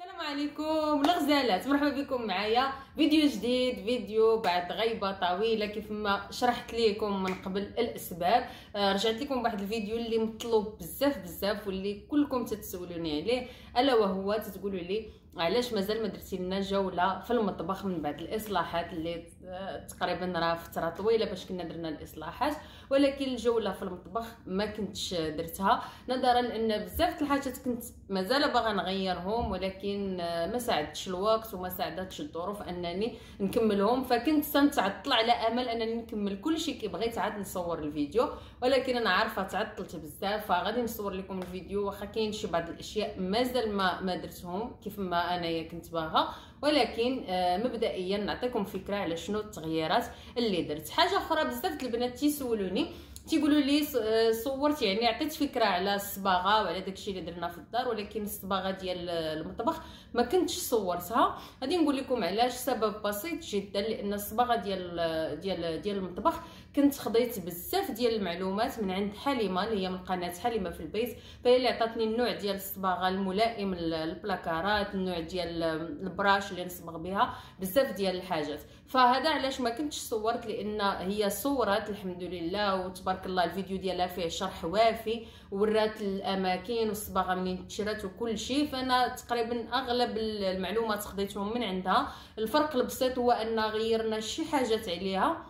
السلام عليكم الغزالات مرحبا بكم معايا فيديو جديد فيديو بعد غيبه طويله كيف ما شرحت لكم من قبل الاسباب آه، رجعت لكم بواحد الفيديو اللي مطلوب بزاف بزاف واللي كلكم تتسولوني عليه الا وهو تتقولوا لي علاش مازال ما درتي لنا جوله في المطبخ من بعد الاصلاحات اللي آه، تقريبا راه فتره طويله باش كنا درنا الاصلاحات ولكن الجوله في المطبخ ما كنتش درتها نظرا ان بزاف الحاجات كنت مازال باغا نغيرهم ولكن آه، ما ساعدتش الوقت وما ساعدتش الظروف انني نكملهم فكنت تنتعطل على امل انني نكمل كلشي كي بغيت عاد نصور الفيديو ولكن انا عارفه تعطلت بزاف فغادي نصور لكم الفيديو واخا كاين شي بعض الاشياء مازال ما ما درتهم كيف ما انايا كنت باغا ولكن آه، مبدئيا نعطيكم فكره على شنو التغييرات اللي درت حاجه اخرى بزاف البنات تيسولوني تيقولوا لي آه، صورت يعني عطيت فكره على الصباغه وعلى داكشي اللي درنا في الدار ولكن الصباغه ديال المطبخ ما كنتش صورتها غادي نقول لكم علاش سبب بسيط جدا لان الصباغه ديال آه، ديال ديال المطبخ كنت خضيت بزاف ديال المعلومات من عند حليمه اللي هي من قناه حليمه في البيت فهي اللي عطاتني النوع ديال الصباغه الملائم للبلاكارات النوع ديال البراش اللي نصبغ بها بزاف ديال الحاجات فهذا علاش ما كنتش صورت لان هي صورت الحمد لله وتبارك الله الفيديو ديالها فيه شرح وافي ورات الاماكن والصباغه منين تشرات وكل شيء فانا تقريبا اغلب المعلومات خديتهم من عندها الفرق البسيط هو ان غيرنا شي حاجات عليها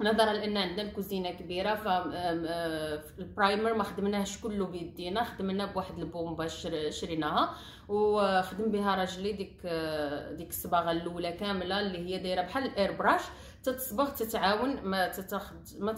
نظرا لان عندنا الكوزينه كبيره ف فالبرايمر ما خدمناهش كله بيدينا خدمنا بواحد البومبا شريناها وخدم بها راجلي ديك ديك الصباغه الاولى كامله اللي هي دايره بحال الاير براش تتصبغ تتعاون ما تتاخد ما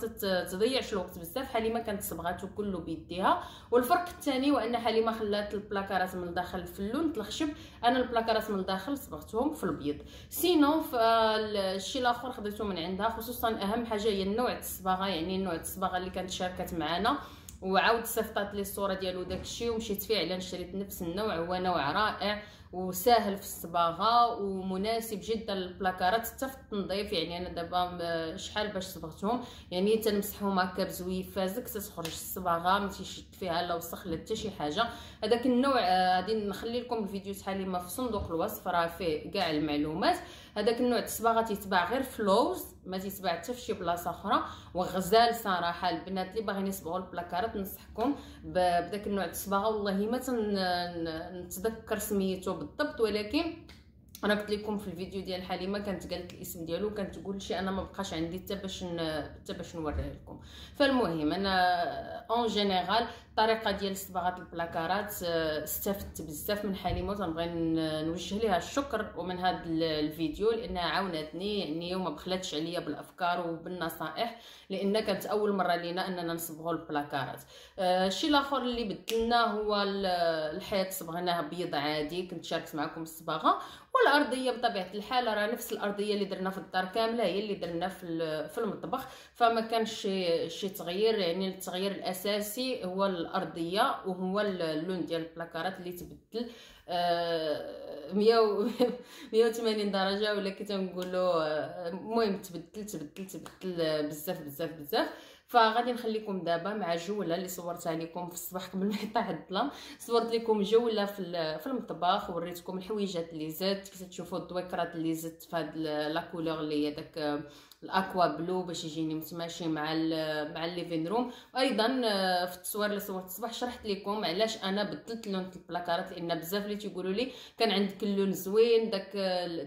تضيعش الوقت بزاف حليمه كانت صبغاتو كله بيديها والفرق الثاني هو ان حليمه خلات البلاكارات من الداخل في اللون الخشب انا البلاكارات من الداخل صبغتهم في البيض سينو الشيء الاخر خديته من عندها خصوصا اهم حاجه هي نوع الصباغه يعني نوع الصباغه اللي كانت شاركت معنا وعاود صيفطات لي الصوره ديالو داكشي ومشيت فعلا شريت نفس النوع هو نوع رائع وساهل في الصباغه ومناسب جدا للبلاكارات حتى في التنظيف يعني انا دابا شحال باش صبغتهم يعني تنمسحهم هكا بزويفازك تتخرج الصباغه ما تيشد فيها لا وسخ لا حتى شي حاجه هذاك النوع آه، غادي نخلي لكم الفيديو تاع ما في صندوق الوصف راه فيه كاع المعلومات هذاك النوع الصباغه تيتباع غير فلوز ما تيتباع حتى في شي بلاصه اخرى وغزال صراحه البنات اللي باغيين يصبغوا البلاكارات ننصحكم بداك النوع الصباغه والله ما نتذكر سميتو بالضبط ولكن انا قلت لكم في الفيديو ديال حليمه كانت قالت الاسم ديالو كانت تقول شي انا ما بقاش عندي حتى باش حتى باش نوريه لكم فالمهم انا اون جينيرال الطريقه ديال صباغه البلاكارات آه، استفدت بزاف من حليمه تنبغي نوجه لها الشكر ومن هذا الفيديو لانها عاونتني يعني وما بخلاتش عليا بالافكار وبالنصائح لان كانت اول مره لينا اننا نصبغوا البلاكارات الشيء آه، الاخر اللي بدلنا هو الحيط صبغناه بيض عادي كنت شاركت معكم الصباغه والارضيه بطبيعه الحال راه نفس الارضيه اللي درنا في الدار كامله هي اللي درنا في في المطبخ فما كانش شي تغيير يعني التغيير الاساسي هو الارضيه وهو اللون ديال البلاكارات اللي تبدل آه، مية و وثمانين درجه ولا كي تنقولوا آه، المهم تبدل تبدل تبدل آه، بزاف بزاف بزاف فغادي نخليكم دابا مع جوله اللي صورتها لكم في الصباح قبل ما يطيح الظلام صورت لكم جوله في في المطبخ وريتكم الحويجات اللي زدت كي تشوفوا الدويكرات اللي زدت في هاد لا كولور اللي هي داك الاكوا بلو باش يجيني متماشي مع مع الليفين روم وايضا آه، في التصوير اللي صورت الصباح شرحت لكم علاش انا بدلت لون البلاكارات لان بزاف اللي تيقولوا لي كان عندك اللون زوين داك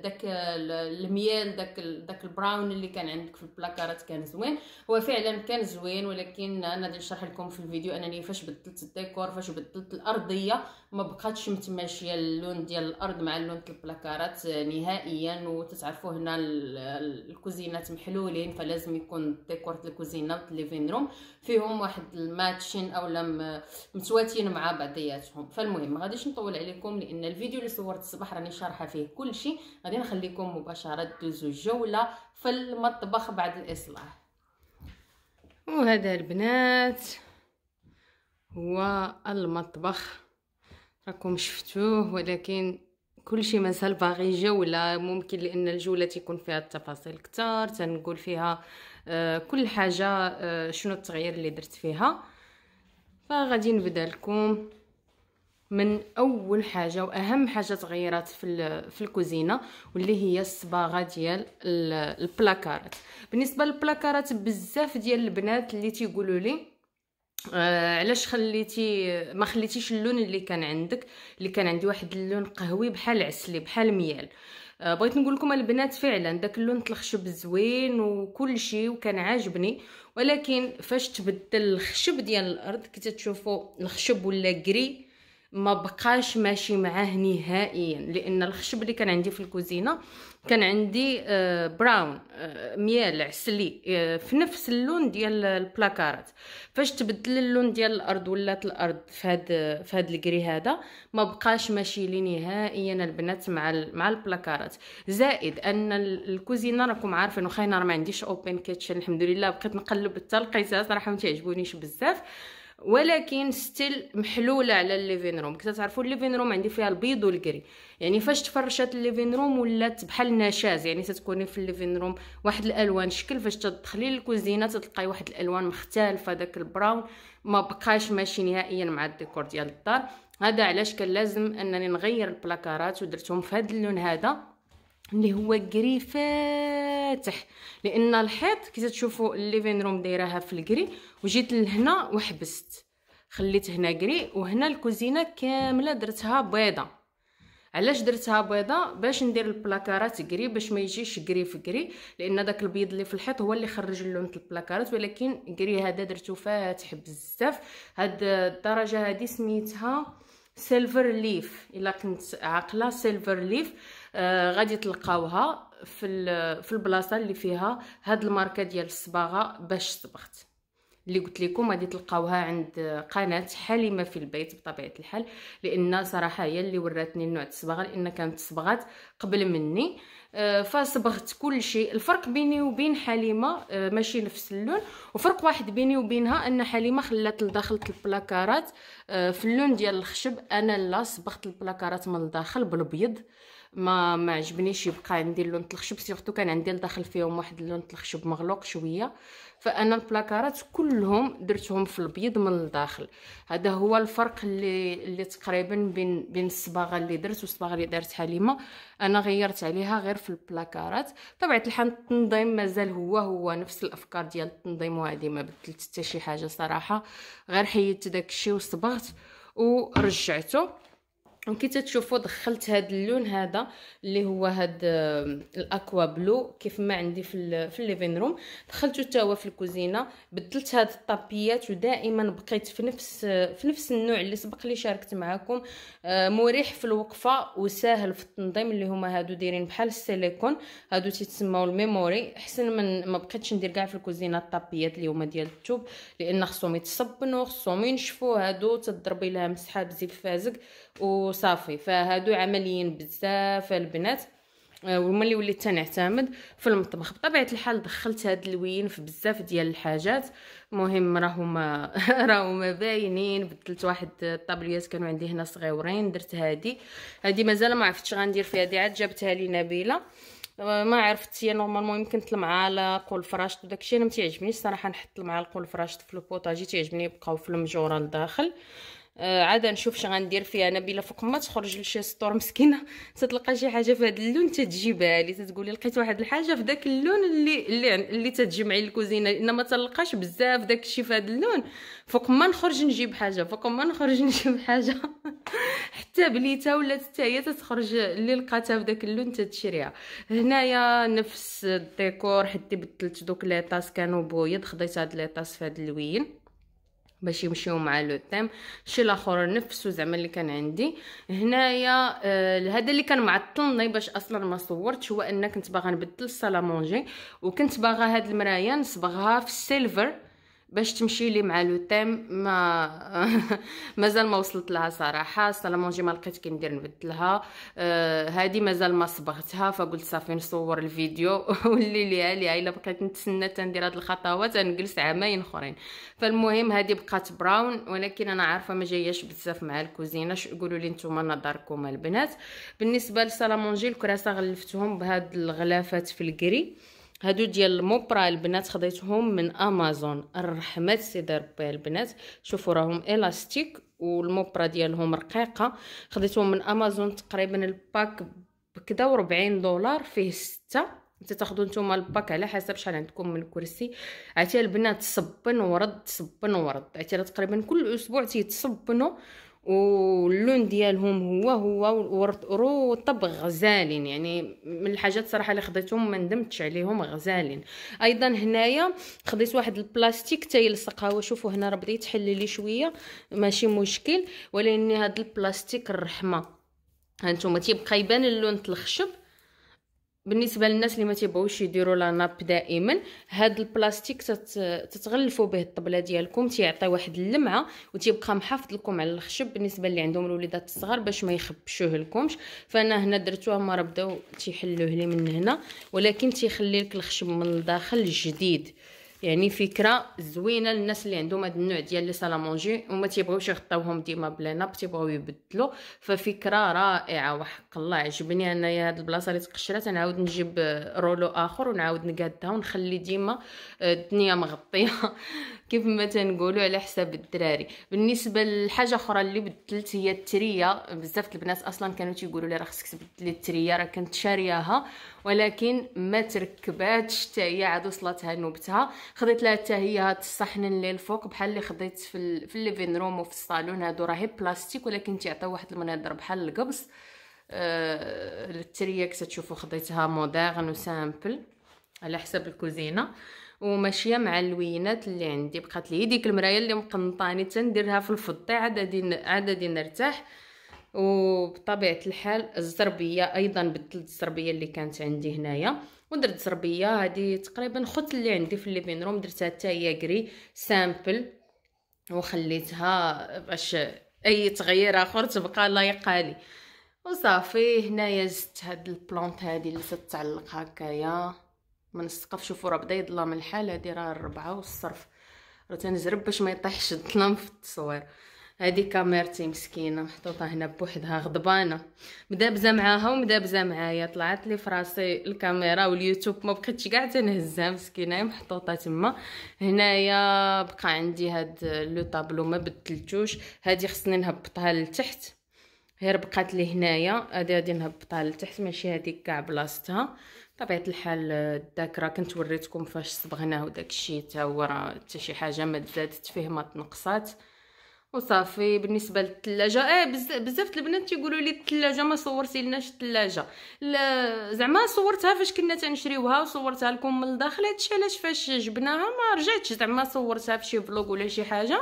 داك الميال داك داك البراون اللي كان عندك في البلاكارات كان زوين هو فعلا كان زوين ولكن انا غادي نشرح لكم في الفيديو انني فاش بدلت الديكور فاش بدلت الارضيه ما بقاتش متماشيه اللون ديال الارض مع اللون البلاكارات نهائيا وتتعرفوا هنا الكوزينات محيطة محلولين فلازم يكون ديكور د الكوزينه في ليفين روم فيهم واحد الماتشين او لم متواتين مع بعضياتهم فالمهم ما غاديش نطول عليكم لان الفيديو اللي صورت الصباح راني شارحه فيه كل شيء غادي نخليكم مباشره دوزو جوله في المطبخ بعد الاصلاح وهذا البنات هو المطبخ راكم شفتوه ولكن كل شيء مازال باغي جوله ممكن لان الجوله تيكون فيها التفاصيل كتار تنقول فيها آه، كل حاجه آه، شنو التغيير اللي درت فيها فغادي نبدا لكم من اول حاجه واهم حاجه تغيرات في في الكوزينه واللي هي الصباغه ديال البلاكارات بالنسبه للبلاكارات بزاف ديال البنات اللي تيقولوا لي آه علاش خليتي ما خليتيش اللون اللي كان عندك اللي كان عندي واحد اللون قهوي بحال عسلي بحال ميال آه بغيت نقول لكم البنات فعلا داك اللون الخشب زوين وكل شيء وكان عاجبني ولكن فاش تبدل الخشب ديال الارض كي تشوفوا الخشب ولا جري ما بقاش ماشي معاه نهائيا لان الخشب اللي كان عندي في الكوزينه كان عندي براون آه، آه، ميال عسلي آه، في نفس اللون ديال البلاكارات فاش تبدل اللون ديال الارض ولات الارض في هاد في هاد الكري هذا ما بقاش ماشي لي نهائيا البنات مع مع البلاكارات زائد ان الكوزينه راكم عارفين واخا انا ما عنديش اوبن كيتشن الحمد لله بقيت نقلب حتى لقيت صراحه ما تعجبونيش بزاف ولكن ستيل محلوله على الليفين روم كتعرفوا الليفين روم عندي فيها البيض والكري يعني فاش تفرشات الليفين روم ولات بحال نشاز يعني تتكوني في الليفين روم واحد الالوان شكل فاش تدخلي للكوزينه تتلقاي واحد الالوان مختلفه داك البراون ما بقاش ماشي نهائيا مع الديكور ديال الدار هذا علاش كان لازم انني نغير البلاكارات ودرتهم في هذا اللون هذا اللي هو كري فاتح لان الحيط كي تشوفوا الليفين روم دايراها في الكري وجيت لهنا وحبست خليت هنا كري وهنا الكوزينه كامله درتها بيضه علاش درتها بيضه باش ندير البلاكارات كري باش ما يجيش كري في كري لان داك البيض اللي في الحيط هو اللي خرج في البلاكارات ولكن كري هذا درتو فاتح بزاف هاد الدرجه هادي سميتها سيلفر ليف الا كنت عاقله سيلفر ليف آه غادي تلقاوها في في البلاصه اللي فيها هاد الماركه ديال الصباغه باش صبغت اللي قلت لكم غادي تلقاوها عند قناه حليمه في البيت بطبيعه الحال لان صراحه هي اللي وراتني نوع الصبغه لان كانت صبغات قبل مني آه، فصبغت كل شيء الفرق بيني وبين حليمه آه، ماشي نفس اللون وفرق واحد بيني وبينها ان حليمه خلات لداخل البلاكارات آه، في اللون ديال الخشب انا لا صبغت البلاكارات من الداخل بالابيض ما ما عجبنيش يبقى اللون لون الخشب سورتو كان عندي لداخل فيهم واحد اللون الخشب مغلوق شويه فانا البلاكارات كلهم درتهم في البيض من الداخل هذا هو الفرق اللي اللي تقريبا بين بين الصباغه اللي درت والصباغه اللي دارت حليمه انا غيرت عليها غير في البلاكارات طبعا الحال التنظيم مازال هو هو نفس الافكار ديال التنظيم وهذه ما بدلت حتى شي حاجه صراحه غير حيدت داكشي وصبغت ورجعته وكي تتشوفوا دخلت هذا اللون هذا اللي هو هذا آه، الاكوا بلو كيف ما عندي في في الليفين روم دخلته حتى هو في الكوزينه بدلت هاد الطابيات ودائما بقيت في نفس آه، في نفس النوع اللي سبق لي شاركت معكم آه، مريح في الوقفه وساهل في التنظيم اللي هما هادو دايرين بحال السيليكون هادو تيتسموا الميموري احسن من ما بقيتش ندير كاع في الكوزينه الطابيات اللي هما ديال الثوب لان خصهم يتصبنوا خصهم ينشفوا هادو تضربي لها مسحه بزيت فازق و وصافي فهادو عمليين بزاف البنات آه، وملي وليت تنعتمد في المطبخ بطبيعه الحال دخلت هاد اللوين في بزاف ديال الحاجات المهم راهما راهما باينين بدلت واحد الطابليات كانوا عندي هنا صغيورين درت هادي هادي مازال ما عرفتش غندير فيها هادي عاد جابتها لي نبيله آه، ما عرفت هي نورمالمون يمكن المعالق والفراشط وداكشي انا تيعجبنيش صراحه نحط المعالق والفراشط في البوطاجي تيعجبني يبقاو في المجوره لداخل آه عاد نشوف اش غندير فيها نبيله فوق ما تخرج لشي سطور مسكينه تتلقى شي حاجه في هذا اللون تتجيبها لي تتقولي لقيت واحد الحاجه في اللون اللي اللي, اللي تتجي معي الكوزينه لان ما تلقاش بزاف داك الشيء في هذا اللون فوق ما نخرج نجيب حاجه فوق ما نخرج نجيب حاجه حتى بليته ولا حتى هي تتخرج اللي لقاتها في اللون تتشريها هنايا نفس الديكور حتى بدلت دوك لي طاس كانوا بويض خديت هاد لي طاس في هاد اللوين باش يمشيو مع لو تيم شي الاخر نفسه زعما اللي كان عندي هنايا آه، هذا اللي كان معطلني باش اصلا ما صورتش هو ان كنت باغا نبدل الصالامونجي وكنت باغا هاد المرايه نصبغها في السيلفر باش تمشي لي مع لو تيم ما مازال ما وصلت لها صراحه سلامونجي ما لقيت كي ندير نبدلها هذه أه، مازال ما صبغتها فقلت صافي نصور الفيديو واللي ليها ليها الا بقيت نتسنى تندير هاد الخطوات نجلس عامين اخرين فالمهم هذه بقات براون ولكن انا عارفه ما جاياش بزاف مع الكوزينه قولوا لي نتوما نظركم البنات بالنسبه لسلامونجي الكراسه غلفتهم بهاد الغلافات في الكري هادو ديال الموبرا البنات خديتهم من امازون رحمت سيدي ربي البنات شوفوا راهم الاستيك والموبرا ديالهم رقيقه خديتهم من امازون تقريبا الباك بكدا و دولار فيه سته انت تاخذوا نتوما الباك على حسب شحال عندكم من الكرسي عتيه البنات تصبن ورد تصبن ورد عتيه تقريبا كل اسبوع تيتصبنوا واللون ديالهم هو هو والرطب غزالين يعني من الحاجات صراحه اللي خديتهم ما ندمتش عليهم غزالين ايضا هنايا خديت واحد البلاستيك حتى يلصق وشوفوا هنا راه بدا يتحل لي شويه ماشي مشكل ولكن هذا البلاستيك الرحمه هانتوما تيبقى يبان اللون الخشب بالنسبه للناس اللي ما تيبغوش يديروا لا ناب دائما هاد البلاستيك تت... تتغلفوا به الطبله ديالكم تيعطي واحد اللمعه وتيبقى محافظ لكم على الخشب بالنسبه اللي عندهم الوليدات الصغار باش ما يخبشوه لكمش فانا هنا درتوها ما بداو تيحلوه لي من هنا ولكن تيخلي لك الخشب من الداخل جديد يعني فكره زوينه للناس اللي عندهم هذا النوع ديال لي سالامونجي وما تيبغيوش يغطيوهم ديما بليناب تيبغيو يبدلو ففكره رائعه وحق الله عجبني انايا هاد البلاصه اللي تقشرات نعاود نجيب رولو اخر ونعاود نقادها ونخلي ديما آه، الدنيا مغطيه كيف ما تنقولوا على حساب الدراري بالنسبه لحاجه اخرى اللي بدلت هي التريه بزاف البنات اصلا كانوا تيقولوا لي راه خصك تبدلي التريه راه كنت شارياها ولكن ما تركباتش حتى هي عاد وصلتها نوبتها خديت لها حتى هي هاد الصحن اللي الفوق بحال اللي خديت في في الليفين روم وفي الصالون هادو راهي بلاستيك ولكن تيعطيو واحد المنظر بحال القبص آه، التريه كتشوفوا خديتها موديرن وسامبل على حساب الكوزينه وماشيه مع اللوينات اللي عندي بقات لي ديك المرايه اللي مقنطاني تنديرها في الفضي عاد غادي عاد نرتاح وبطبيعه الحال الزربيه ايضا بدلت الزربيه اللي كانت عندي هنايا ودرت زربيه هذه تقريبا خت اللي عندي في الليفين روم درتها حتى هي كري سامبل وخليتها باش اي تغيير اخر تبقى لايقه لي وصافي هنايا زدت هاد البلونط هادي اللي تتعلق هكايا ما السقف شوفوا راه بدا يظلم الحال هادي راه الربعة والصرف راه تنزرب باش ما يطيحش الظلام في التصوير هادي كاميرتي مسكينه محطوطه هنا بوحدها غضبانه مدابزه معاها ومدابزه معايا طلعت لي فراسي الكاميرا واليوتيوب ما بقيتش كاع تنهزها مسكينه محطوطه تما هنايا بقى عندي هاد لو طابلو ما بدلتوش هادي خصني نهبطها لتحت غير بقات لي هنايا هادي غادي نهبطها لتحت ماشي هاديك كاع بلاصتها طبيعه الحال الذاكره كنت وريتكم فاش صبغناه الشيء حتى هو راه حتى شي حاجه ما تزادت فيه ما تنقصات وصافي بالنسبه للثلاجه اه بزاف البنات تيقولوا لي الثلاجه ما صورتي لناش الثلاجه زعما صورتها فاش كنا تنشريوها وصورتها لكم من الداخل هادشي علاش فاش جبناها ما رجعتش زعما صورتها في شي فلوغ ولا شي حاجه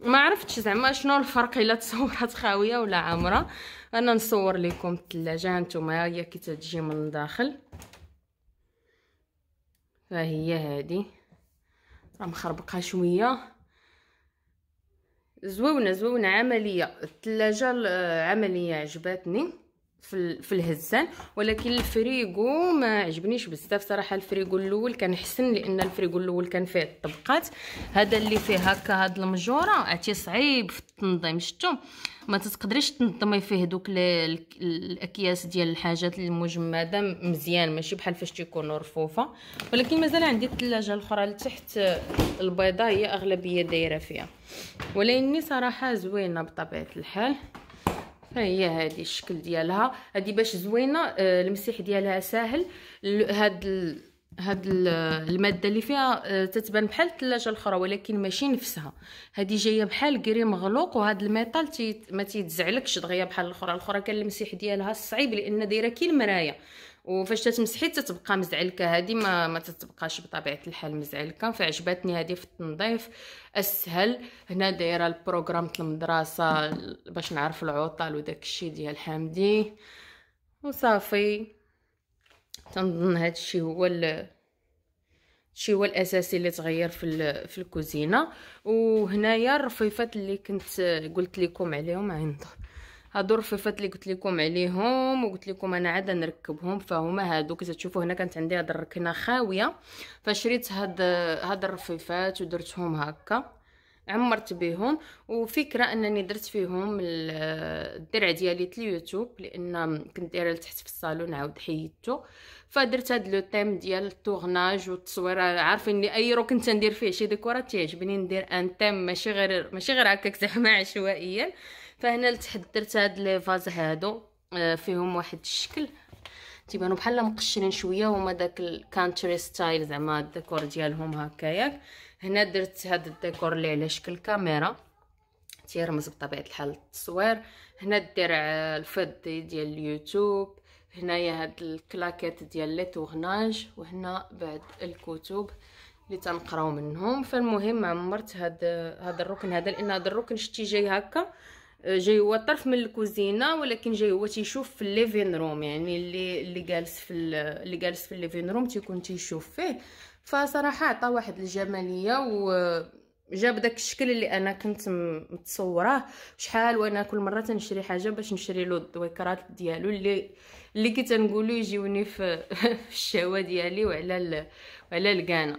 ما عرفتش زعما شنو الفرق الا تصورات خاويه ولا عامره انا نصور لكم الثلاجه هانتوما هي كي تجي من الداخل ها هي هادي راه مخربقه شويه زويونه زويونه عمليه الثلاجه عمليه عجباتني في في الهزان ولكن الفريغو ما عجبنيش بزاف صراحه الفريغو الاول كان حسن لان الفريغو الاول كان فيه الطبقات هذا اللي فيه هكا هاد المجوره عتي صعيب في التنظيم شفتو ما تقدريش تنظمي فيه دوك الاكياس ديال الحاجات المجمده مزيان ماشي بحال فاش تيكونوا رفوفه ولكن مازال عندي الثلاجه الاخرى لتحت البيضه هي اغلبيه دايره فيها ولكن صراحه زوينه بطبيعه الحال هي هذه الشكل ديالها هذه باش زوينه آه، المسيح ديالها ساهل هاد هاد الماده اللي فيها آه، تتبان بحال الثلاجه الاخرى ولكن ماشي نفسها هادي جايه بحال كري مغلوق وهاد الميطال تي ما تيتزعلكش دغيا بحال الاخرى الاخرى كان المسيح ديالها صعيب لان دايره كي المرايه وفاش تتمسحي تتبقى مزعلكه هادي ما ما تتبقاش بطبيعه الحال مزعلكه فعجبتني هادي في التنظيف اسهل هنا دايره البروغرام المدرسه باش نعرف العطل وداكشي ديال حمدي وصافي تنظن هذا الشيء هو ال... هو الاساسي اللي تغير في في الكوزينه وهنايا الرفيفات اللي كنت قلت لكم عليهم عند هادو الرفيفات اللي قلت لكم عليهم وقلت لكم انا عاد نركبهم فهما هادو كي تشوفوا هنا كانت عندي هاد الركنه خاويه فشريت هاد هاد الرفيفات ودرتهم هكا عمرت بهم وفكره انني درت فيهم الدرع ديالي اليوتيوب لان كنت دايره لتحت في الصالون عاود حيدته فدرت هاد لو تيم ديال التورناج والتصوير عارفين لي اي رو كنت ندير فيه شي ديكورات تيعجبني ندير ان تيم ماشي غير ماشي غير هكاك زعما عشوائيا فهنا لتحت درت هاد لي فاز هادو آه، فيهم واحد الشكل تيبانو بحال مقشرين شويه هما داك الكانتري ستايل زعما الديكور ديالهم هكاياك هنا درت هاد الديكور اللي على شكل كاميرا تيرمز بطبيعه الحال التصوير هنا الدرع الفض ديال اليوتيوب هنايا هاد الكلاكيت ديال لي تورناج وهنا بعد الكتب اللي تنقراو منهم فالمهم عمرت هاد هاد الركن هذا لان هاد الركن شتي جاي هكا جاي هو طرف من الكوزينه ولكن جاي هو تيشوف في الليفين روم يعني اللي اللي جالس في اللي جالس في الليفين روم تيكون تيشوف فيه فصراحه عطى واحد الجماليه و جاب داك الشكل اللي انا كنت متصوراه شحال وانا كل مره تنشري حاجه باش نشري له الدويكرات ديالو اللي اللي كنت تنقولو يجيوني في الشوا ديالي وعلى وعلى الكانه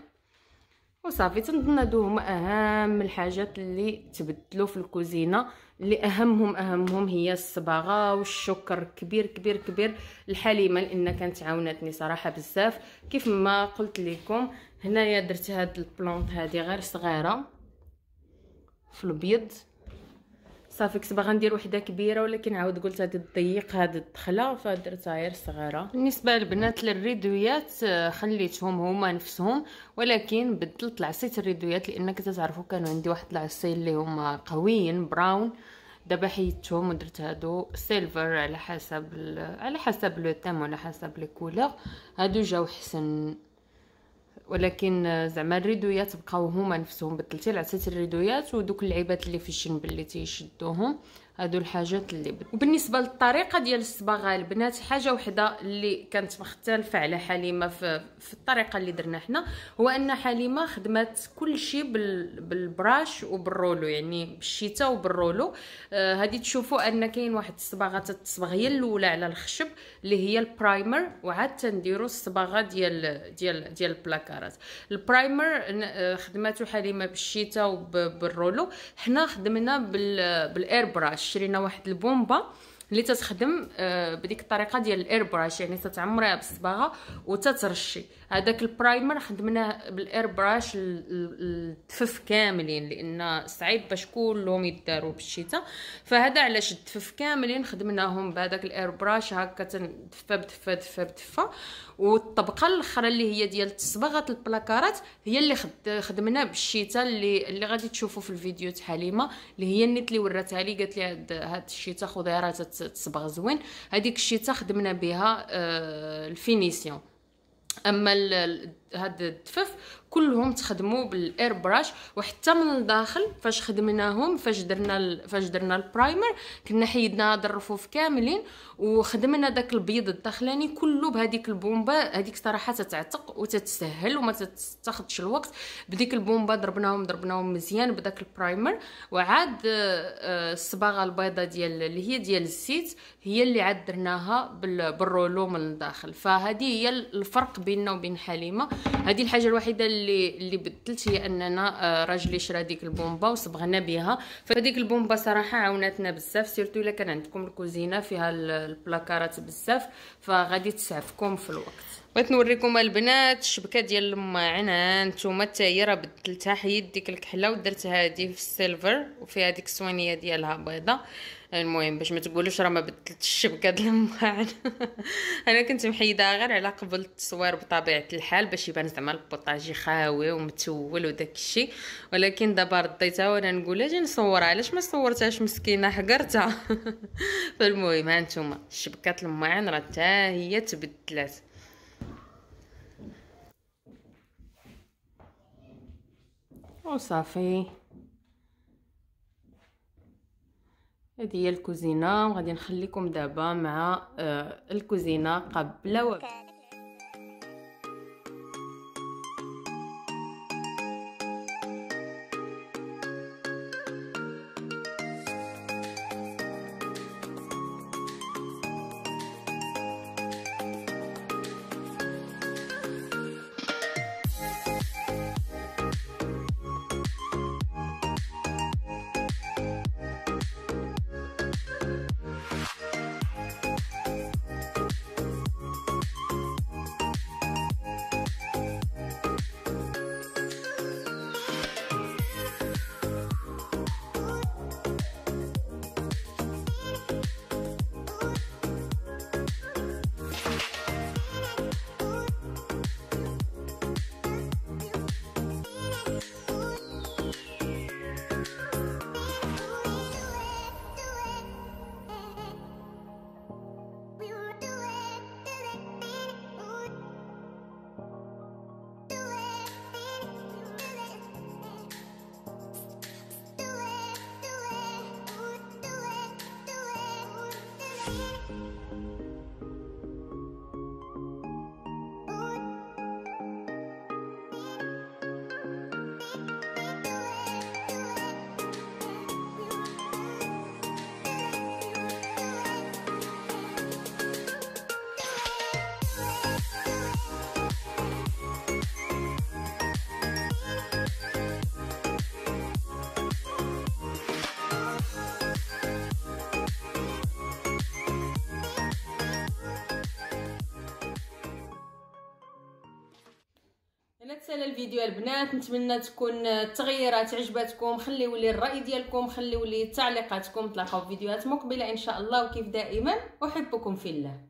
وصافي تنظن هادو هما اهم الحاجات اللي تبدلوا في الكوزينه اللي اهمهم اهمهم هي الصباغه والشكر كبير كبير كبير لحليمه لان كانت عاونتني صراحه بزاف كيف ما قلت لكم هنايا درت هاد البلونط هادي غير صغيره في الابيض صافي كنت باغا ندير وحده كبيره ولكن عاود قلت هذه الضيق هذه الدخله فدرتها غير صغيره بالنسبه للبنات للريدويات آه، خليتهم هما نفسهم ولكن بدلت العصيت الريدويات لان كتعرفوا كانوا عندي واحد العصي اللي هما قويين براون دابا حيدتهم ودرت هادو سيلفر على حسب على حسب لو تيم وعلى حسب لي كولور هادو جاو حسن ولكن زعما الريدويات بقاو هما نفسهم بدلتي العسات الريدويات ودوك اللعيبات اللي في الشنب اللي تيشدوهم هادو الحاجات اللي بد... وبالنسبه للطريقه ديال الصباغه البنات حاجه وحده اللي كانت مختلفه على حليمه في, في الطريقه اللي درنا حنا هو ان حليمه خدمت كلشي بال... بالبراش وبالرولو يعني بالشيتا وبالرولو آه تشوفوا ان كاين واحد الصباغه تتصبغ هي الاولى على الخشب اللي هي البرايمر وعاد تنديروا الصباغه ديال ديال ديال البلاكار السعرات البرايمر آه، خدماتو حليمه بالشيتا وبالرولو حنا خدمنا بالاير براش شرينا واحد البومبا اللي تتخدم آه، بديك الطريقه ديال الاير براش يعني تتعمريها بالصباغه وتترشي هذاك البرايمر خدمناه بالاير براش الدفف كاملين لان صعيب باش كلهم يداروا بالشتاء فهذا علاش الدفف كاملين خدمناهم بهذاك الاير براش هكا تدفى بدفى دفى بدفى والطبقه الاخرى اللي هي ديال صباغه البلاكارات هي اللي خدمنا بالشتاء اللي اللي غادي تشوفوا في الفيديو تاع حليمه اللي هي النت اللي وراتها لي قالت لي هاد الشتاء خذيها راه تصبغ زوين هذيك الشتا خدمنا بها آه، الفينيسيون اما هذا الدفف كلهم تخدموا بالاير براش وحتى من الداخل فاش خدمناهم فاش درنا فاش درنا البرايمر كنا حيدنا هاد الرفوف كاملين وخدمنا داك البيض الداخلاني كله بهذيك البومبه هذيك صراحه تتعتق وتتسهل وما تاخذش الوقت بديك البومبه ضربناهم ضربناهم مزيان بداك البرايمر وعاد آه، الصباغه البيضاء ديال اللي هي ديال الزيت هي اللي عاد درناها بالرولو من الداخل فهذه هي الفرق بيننا وبين حليمه هذه الحاجه الوحيده اللي اللي بدلت هي اننا آه، راجلي شرا ديك البومبا وصبغنا بها فديك البومبا صراحه عاوناتنا بزاف سيرتو الا كان عندكم الكوزينه فيها البلاكارات بزاف فغادي تسعفكم في الوقت بغيت نوريكم البنات الشبكه ديال الماء عينها نتوما حتى هي راه بدلتها حيد ديك الكحله ودرت هذه في السيلفر وفيها ديك السوانيه ديالها بيضه المهم باش ما تقولوش راه ما بدلت الشبكه ديال الماء انا كنت محيده غير على قبل التصوير بطبيعه الحال باش يبان زعما البوطاجي خاوي ومتول وداك الشيء ولكن دابا رديتها وانا نقول اجي نصورها علاش ما صورتهاش مسكينه حقرتها فالمهم ها نتوما شبكه الماعن راه حتى هي تبدلات وصافي هذه هي الكوزينه وغادي نخليكم دابا مع الكوزينه قبل وبعد Yeah. رساله الفيديو البنات نتمنى تكون التغييرات عجبتكم خليو لي الراي ديالكم خليو لي تعليقاتكم تلاقاو في فيديوهات مقبله ان شاء الله وكيف دائما احبكم في الله